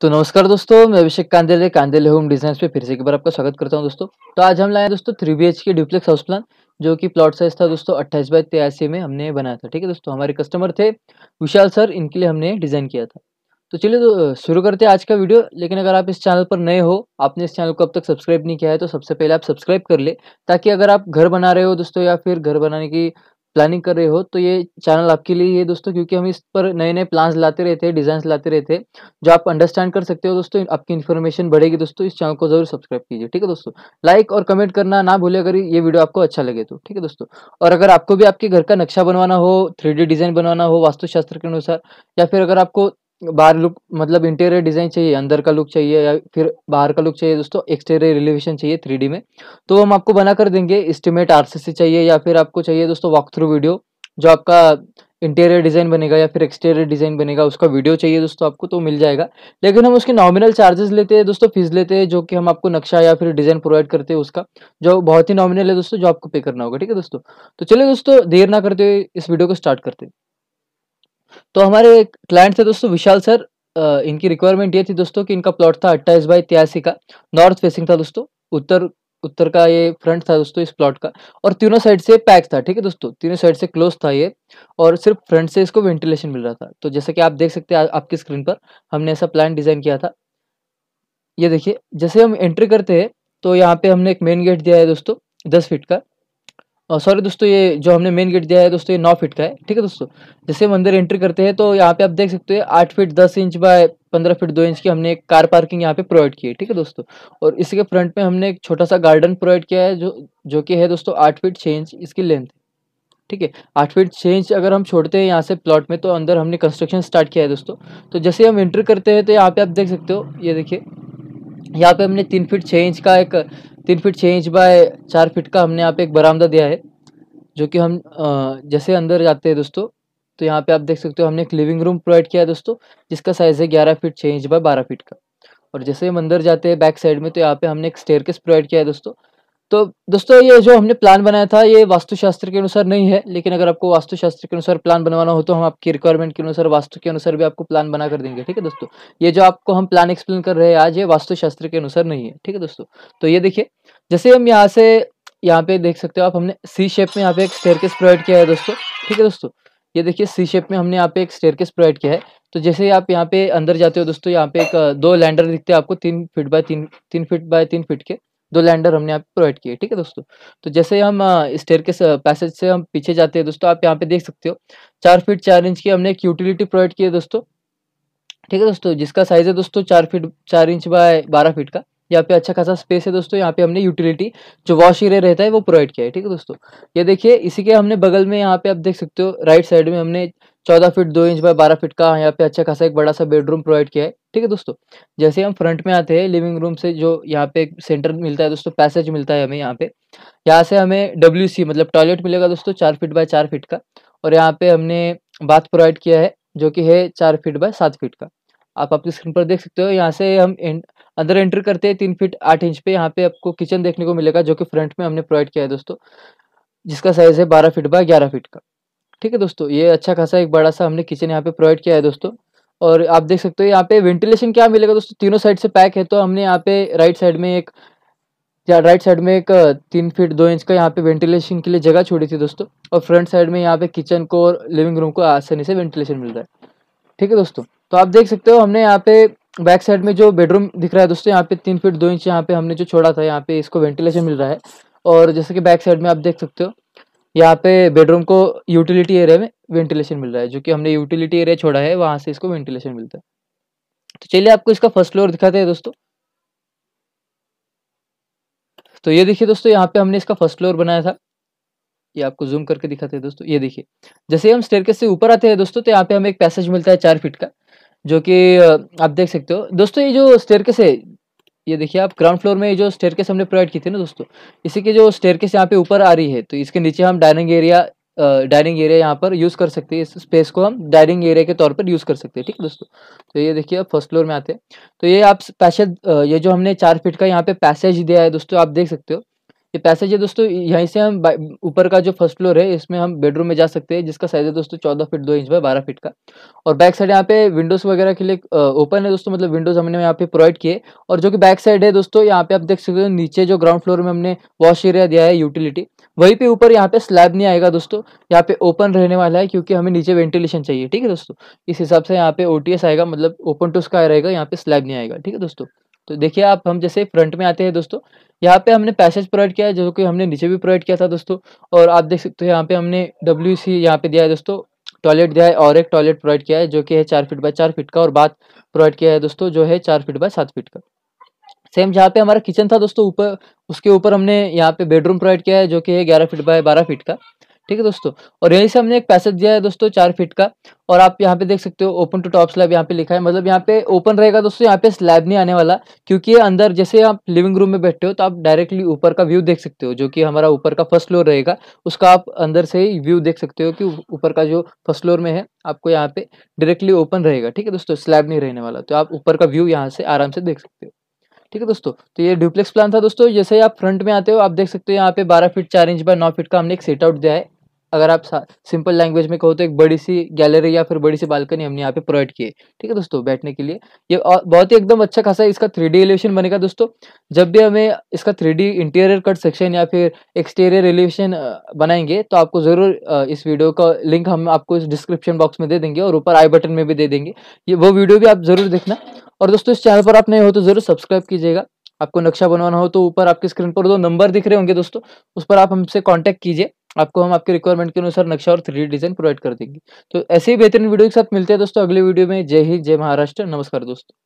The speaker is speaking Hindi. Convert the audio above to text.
तो नमस्कार दोस्तों मैं अभिषेक कांदेले कांदेले होम डिजाइन पे फिर से एक बार आपका स्वागत करता हूं दोस्तों तो आज हम लाए दोस्तों three B H K duplex house plan जो कि प्लॉट साइज था दोस्तों अट्ठाईस बाई तिरासी में हमने बनाया था ठीक है दोस्तों हमारे कस्टमर थे विशाल सर इनके लिए हमने डिजाइन किया था तो चलिए तो शुरू करते हैं आज का वीडियो लेकिन अगर आप इस चैनल पर नए हो आपने इस चैनल को अब तक सब्सक्राइब नहीं किया है तो सबसे पहले आप सब्सक्राइब कर ले ताकि अगर आप घर बना रहे हो दोस्तों या फिर घर बनाने की प्लानिंग कर रहे हो तो ये चैनल आपके लिए है दोस्तों क्योंकि हम इस पर नए नए प्लान्स लाते रहते हैं डिजाइन लाते रहते हैं जो आप अंडरस्टैंड कर सकते हो दोस्तों आपकी इन्फॉर्मेशन बढ़ेगी दोस्तों इस चैनल को जरूर सब्सक्राइब कीजिए ठीक है दोस्तों लाइक और कमेंट करना ना भूले अगर ये वीडियो आपको अच्छा लगे तो ठीक है दोस्तों और अगर आपको भी आपके घर का नक्शा बनवाना हो थ्री डिजाइन बनवाना हो वास्तुशास्त्र के अनुसार या फिर अगर आपको बाहर लुक मतलब इंटीरियर डिज़ाइन चाहिए अंदर का लुक चाहिए या फिर बाहर का लुक चाहिए दोस्तों एक्सटीरियर रिलेवेशन चाहिए थ्री में तो हम आपको बना कर देंगे इस्टीमेट आर चाहिए या फिर आपको चाहिए दोस्तों वॉक थ्रू वीडियो जो आपका इंटीरियर डिज़ाइन बनेगा या फिर एक्सटीरियर डिज़ाइन बनेगा उसका वीडियो चाहिए दोस्तों आपको तो मिल जाएगा लेकिन हम उसके नॉमिनल चार्जेस लेते हैं दोस्तों फीस लेते हैं जो कि हम आपको नक्शा या फिर डिज़ाइन प्रोवाइड करते हैं उसका जो बहुत ही नॉमिनल है दोस्तों जो आपको पे करना होगा ठीक है दोस्तों तो चलिए दोस्तों देर ना करते हुए इस वीडियो को स्टार्ट करते हैं तो हमारे क्लाइंट थे दोस्तों विशाल सर इनकी रिक्वायरमेंट ये थी दोस्तों कि इनका प्लॉट था अट्ठाईस बाई तिरासी का नॉर्थ फेसिंग था दोस्तों उत्तर उत्तर का ये फ्रंट था दोस्तों इस प्लॉट का और तीनों साइड से पैक था ठीक है दोस्तों तीनों साइड से क्लोज था ये और सिर्फ फ्रंट से इसको वेंटिलेशन मिल रहा था तो जैसा कि आप देख सकते हैं आपकी स्क्रीन पर हमने ऐसा प्लान डिजाइन किया था ये देखिए जैसे हम एंट्री करते हैं तो यहाँ पे हमने एक मेन गेट दिया है दोस्तों दस फीट का सॉरी दोस्तों ये जो हमने मेन गेट दिया है दोस्तों ये नौ फीट का है ठीक है दोस्तों जैसे हम अंदर एंट्री करते हैं तो यहाँ पे आप देख सकते हो आठ फीट दस इंच बाय पंद्रह फीट दो इंच की हमने एक कार पार्किंग यहाँ पे प्रोवाइड की है ठीक है दोस्तों और इसके फ्रंट में हमने एक छोटा सा गार्डन प्रोवाइड किया है जो जो कि है दोस्तों आठ फीट छः इंच इसकी लेंथ ठीक है आठ फीट छः इंच अगर हम छोड़ते हैं यहाँ से प्लॉट में तो अंदर हमने कंस्ट्रक्शन स्टार्ट किया है दोस्तों तो जैसे हम एंट्री करते हैं तो यहाँ पे आप देख सकते हो ये देखिए यहाँ पे हमने तीन फीट छः इंच का एक तीन फीट छः इंच बाय चार फीट का हमने यहाँ पे एक बरामदा दिया है जो कि हम जैसे अंदर जाते हैं दोस्तों तो यहाँ पे आप देख सकते हो हमने एक लिविंग रूम प्रोवाइड किया है दोस्तों जिसका साइज़ है ग्यारह फीट छः इंच बाय बारह फीट का और जैसे हम अंदर जाते हैं बैक साइड में तो यहाँ पे हमने एक स्टेयर प्रोवाइड किया है दोस्तों तो दोस्तों ये जो हमने प्लान बनाया था ये वास्तुशास्त्र के अनुसार नहीं है लेकिन अगर आपको वास्तुशास्त्र के अनुसार प्लान बनवाना हो तो हम आपकी रिक्वायरमेंट के अनुसार वास्तु के अनुसार भी आपको प्लान बना कर देंगे ठीक है दोस्तों ये जो आपको हम प्लान एक्सप्लेन कर रहे हैं आज ये वास्तुशास्त्र के अनुसार नहीं है ठीक है दोस्तों तो ये देखिए जैसे हम यहाँ से यहाँ पे देख सकते हो आप हमने सी शेप में यहाँ पे एक स्टेयर प्रोवाइड किया है दोस्तों ठीक है दोस्तों ये देखिए सी शेप में हमने यहाँ पे एक स्टेयर प्रोवाइड किया है तो जैसे आप यहाँ पे अंदर जाते हो दोस्तों यहाँ पे एक दो लैंडर दिखते हैं आपको तीन फीट बाय तीन तीन फीट बाय तीन फीट के दो लैंडर हमने यहाँ पे प्रोवाइड किए ठीक है दोस्तों तो जैसे हम स्टेयर के पैसेज से हम पीछे जाते हैं दोस्तों आप यहाँ पे देख सकते हो चार फीट चार इंच की हमने एक यूटिलिटी प्रोवाइड की है दोस्तों ठीक है दोस्तों जिसका साइज है दोस्तों चार फीट चार इंच बाय बारह फीट का यहाँ पे अच्छा खासा स्पेस है दोस्तों यहाँ पे हमने यूटिलिटी जो वॉश एरिया रहता है वो प्रोवाइड किया है ठीक है दोस्तों ये देखिए इसी के हमने बगल में यहाँ पे आप देख सकते हो राइट साइड में हमने चौदह फीट दो इंच बाय बारह फीट का यहाँ पे अच्छा खासा एक बड़ा सा बेडरूम प्रोवाइड किया है ठीक है दोस्तों जैसे हम फ्रंट में आते हैं लिविंग रूम से जो यहाँ पे सेंटर मिलता है दोस्तों पैसेज मिलता है हमें यहाँ पे यहाँ से हमें डब्ल्यू मतलब टॉयलेट मिलेगा दोस्तों चार फीट बाय चार फीट का और यहाँ पे हमने बाथ प्रोवाइड किया है जो कि है चार फीट बाय सात फीट का आप आपकी स्क्रीन पर देख सकते हो यहाँ से हम अंदर एंटर करते हैं तीन फीट आठ इंच पे यहाँ पे आपको किचन देखने को मिलेगा जो कि फ्रंट में हमने प्रोवाइड किया है दोस्तों जिसका साइज है बारह फीट बाय ग्यारह फीट का ठीक है दोस्तों ये अच्छा खासा एक बड़ा सा हमने किचन यहाँ पे प्रोवाइड किया है दोस्तों और आप देख सकते हो यहाँ पे वेंटिलेशन क्या मिलेगा दोस्तों तीनों साइड से पैक है तो हमने यहाँ पे राइट साइड में एक या राइट साइड में एक तीन फीट दो इंच का यहाँ पे वेंटिलेशन के लिए जगह छोड़ी थी दोस्तों और फ्रंट साइड में यहाँ पे किचन को और लिविंग रूम को आसानी से वेंटिलेशन मिल रहा है ठीक है दोस्तों तो आप देख सकते हो हमने यहाँ पे बैक साइड में जो बेडरूम दिख रहा है दोस्तों यहाँ पे तीन फीट दो इंच यहाँ पे हमने जो छोड़ा था यहाँ पे इसको वेंटिलेशन मिल रहा है और जैसे कि बैक साइड में आप देख सकते हो यहाँ पे बेडरूम को यूटिलिटी एरिया में वेंटिलेशन मिल रहा है जो कि हमने यूटिलिटी एरिया छोड़ा है वहाँ से इसको वेंटिलेशन मिलता है तो चलिए आपको इसका फर्स्ट फ्लोर दिखाते हैं दोस्तों तो ये देखिए दोस्तों यहाँ पे हमने इसका फर्स्ट फ्लोर बनाया था ये आपको जूम करके दिखाते हैं दोस्तों ये देखिए जैसे हम स्टेयर से ऊपर आते हैं दोस्तों तो यहाँ पे हमें एक पैसेज मिलता है चार फीट का जो कि आप देख सकते हो दोस्तों ये जो स्टेयरकेस है ये देखिए आप ग्राउंड फ्लोर में जो स्टेयरकेस हमने प्रोवाइड की थी ना दोस्तों इसी के जो केस यहाँ पे ऊपर आ रही है तो इसके नीचे हम डाइनिंग एरिया डाइनिंग एरिया यहाँ पर यूज़ कर सकते हैं इस स्पेस को हम डाइनिंग एरिया के तौर पर यूज़ कर सकते हैं ठीक है दोस्तों तो ये देखिए आप फर्स्ट फ्लोर में आते हैं तो ये आप पैसेज ये जो हमने चार फीट का यहाँ पे पैसेज दिया है दोस्तों आप देख सकते हो ये पैसेज है दोस्तों यहीं से हम ऊपर का जो फर्स्ट फ्लोर है इसमें हम बेडरूम में जा सकते हैं जिसका साइज है दोस्तों चौदह फीट दो इंच बाय बारह फीट का और बैक साइड यहाँ पे विंडोज वगैरह के लिए ओपन है दोस्तों मतलब विंडोज हमने यहाँ पे प्रोवाइड किए और जो कि बैक साइड है दोस्तों यहाँ पे आप देख सकते हो नीचे जो ग्राउंड फ्लोर में हमने वॉश एरिया दिया है यूटिलिटी वहीं पे ऊपर यहाँ पे स्लैब नहीं आएगा दोस्तों यहाँ पे ओपन रहने वाला है क्योंकि हमें नीचे वेंटिलेशन चाहिए ठीक है दोस्तों इस हिसाब से यहाँ पे ओटीएस आएगा मतलब ओपन टू स्काई रहेगा यहाँ पे स्लैब नहीं आएगा ठीक है दोस्तों तो देखिए आप हम जैसे फ्रंट में आते हैं दोस्तों यहाँ पे हमने पैसेज प्रोवाइड किया है जो कि हमने नीचे भी प्रोवाइड किया था दोस्तों और आप देख सकते हो यहाँ पे हमने डब्ल्यू सी यहाँ पे दिया है दोस्तों टॉयलेट दिया है और एक टॉयलेट प्रोवाइड किया है जो कि है चार फीट बाय चार फीट का और बात प्रोवाइड किया है दोस्तों जो है चार फीट बाय सात फीट का सेम जहाँ पे हमारा किचन था दोस्तों ऊपर उसके ऊपर हमने यहाँ पे बेडरूम प्रोवाइड किया है जो कि है ग्यारह फीट बाय बारह फीट का ठीक है दोस्तों और यहीं से हमने एक पैसेज दिया है दोस्तों चार फीट का और आप यहाँ पे देख सकते हो ओपन टू टॉप स्लैब यहाँ पे लिखा है मतलब यहाँ पे ओपन रहेगा दोस्तों यहाँ पे स्लैब नहीं आने वाला क्योंकि ये अंदर जैसे आप लिविंग रूम में बैठे हो तो आप डायरेक्टली ऊपर का व्यू देख सकते हो जो कि हमारा ऊपर का फर्स्ट फ्लोर रहेगा उसका आप अंदर से ही व्यू देख सकते हो कि ऊपर का जो फर्स्ट फ्लोर में है आपको यहाँ पे डायरेक्टली ओपन रहेगा ठीक है दोस्तों स्लैब नहीं रहने वाला तो आप ऊपर का व्यू यहाँ से आराम से देख सकते हो ठीक है दोस्तों तो ये डुप्लेक्स प्लान था दोस्तों जैसे ही आप फ्रंट में आते हो आप देख सकते हो यहाँ पे बारह फीट चार इंच बाय नौ फीट का हमने एक सेट आउट दिया है अगर आप सिंपल लैंग्वेज में कहो तो एक बड़ी सी गैलरी या फिर बड़ी सी बालकनी हमने यहाँ पे प्रोवाइड की है ठीक है दोस्तों बैठने के लिए ये बहुत ही एकदम अच्छा खासा इसका थ्री डी एलिवेशन बनेगा दोस्तों जब भी हमें इसका three D interior cut section या फिर एक्सटीरियर एलिवेशन बनाएंगे तो आपको ज़रूर इस वीडियो का लिंक हम आपको इस डिस्क्रिप्शन बॉक्स में दे देंगे और ऊपर आई बटन में भी दे देंगे ये वो वीडियो भी आप ज़रूर देखना और दोस्तों इस चैनल पर आप नए हो तो ज़रूर सब्सक्राइब कीजिएगा आपको नक्शा बनवाना हो तो ऊपर आपकी स्क्रीन पर दो नंबर दिख रहे होंगे दोस्तों उस पर आप हमसे कांटेक्ट कीजिए आपको हम आपके रिक्वायरमेंट के अनुसार नक्शा और थ्री डिजाइन प्रोवाइड कर देंगे तो ऐसे ही बेहतरीन वीडियो के साथ मिलते हैं दोस्तों अगले वीडियो में जय हिंद जय महाराष्ट्र नमस्कार दोस्तों